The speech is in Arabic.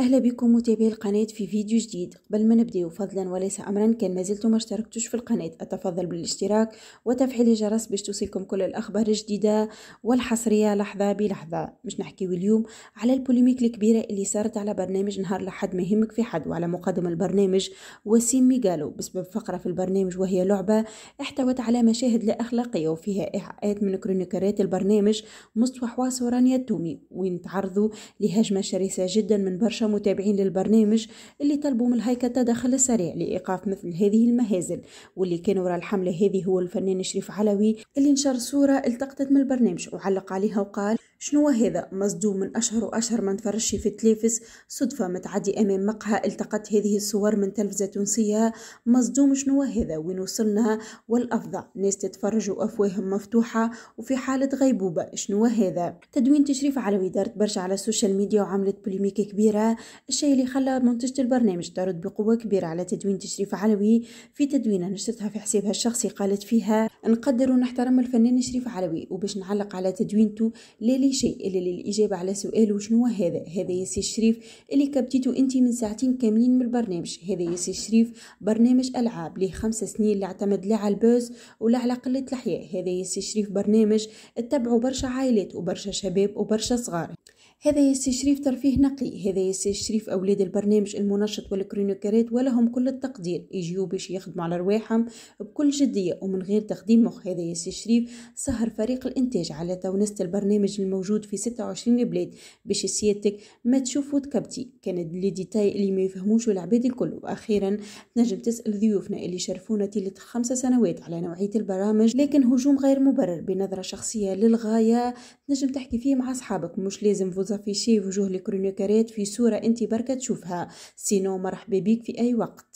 اهلا بكم متابعي القناه في فيديو جديد قبل ما نبداو فضلا وليس امرا كان ما زلتم اشتركتوش في القناه اتفضل بالاشتراك وتفعيل الجرس باش توصلكم كل الاخبار الجديده والحصريه لحظه بلحظه مش نحكيو اليوم على البوليميك الكبيره اللي صارت على برنامج نهار لحد ما يهمك في حد وعلى مقدم البرنامج وسيم ميغالو بسبب فقره في البرنامج وهي لعبه احتوت على مشاهد لا اخلاقيه وفيها ايحاءات من كرونيكرات البرنامج مصطفى حواس ورانيا تومي وين تعرضوا لهجمه شرسه جدا من برشا متابعين للبرنامج اللي طلبوا من الهيكة تدخل السريع لإيقاف مثل هذه المهازل واللي كان وراء الحملة هذه هو الفنان شريف علوي اللي نشر صورة التقطت من البرنامج وعلق عليها وقال شنو هذا مصدوم من أشهر وأشهر ما نتفرجش في التلفز صدفة متعدي أمام مقهى التقت هذه الصور من تلفزة تونسية مصدوم شنو هذا وين وصلنا والأفضع ناس تتفرج وأفواههم مفتوحة وفي حالة غيبوبة شنو هذا تدوين تشريف علوي دارت برشا على السوشيال ميديا وعملت بوليميك كبيرة الشيء اللي خلى منتجة البرنامج ترد بقوة كبيرة على تدوين تشريف علوي في تدوينة نشرتها في حسابها الشخصي قالت فيها نقدر ونحترم الفنان شريف علوي وباش نعلق على تدوينته ليلي لي شيء إلا للإجابة على سؤال وشنو هذا هذا يا سي شريف اللي كبتيتو أنت من ساعتين كاملين من البرنامج هذا يا سي شريف برنامج ألعاب ليه خمس سنين اللي اعتمد لا على البوز ولا على قلة الحياة هذا يا سي شريف برنامج تبعو برشا عائلات وبرشا شباب وبرشا صغار هذا شريف ترفيه نقي هذا شريف أولاد البرنامج المنشط والكرونيكارات ولهم كل التقدير يجيو باش يخدموا على رواحهم بكل جدية ومن غير تقديم مخ هذا شريف سهر فريق الإنتاج على تونسة البرنامج الموجود في 26 بلاد باش سيادتك ما تشوف وتكبتي كان لي ديتاي اللي ما يفهموش العباد الكل وأخيرا تنجم تسأل ضيوفنا اللي شرفونا تيلة خمسة سنوات على نوعية البرامج لكن هجوم غير مبرر بنظرة شخصية للغاية تنجم تحكي فيه مع أصحابك مش لازم وتافيشي وجوه الكرونيكارات في صورة انت بركة تشوفها سينو مرحبا بيك في اي وقت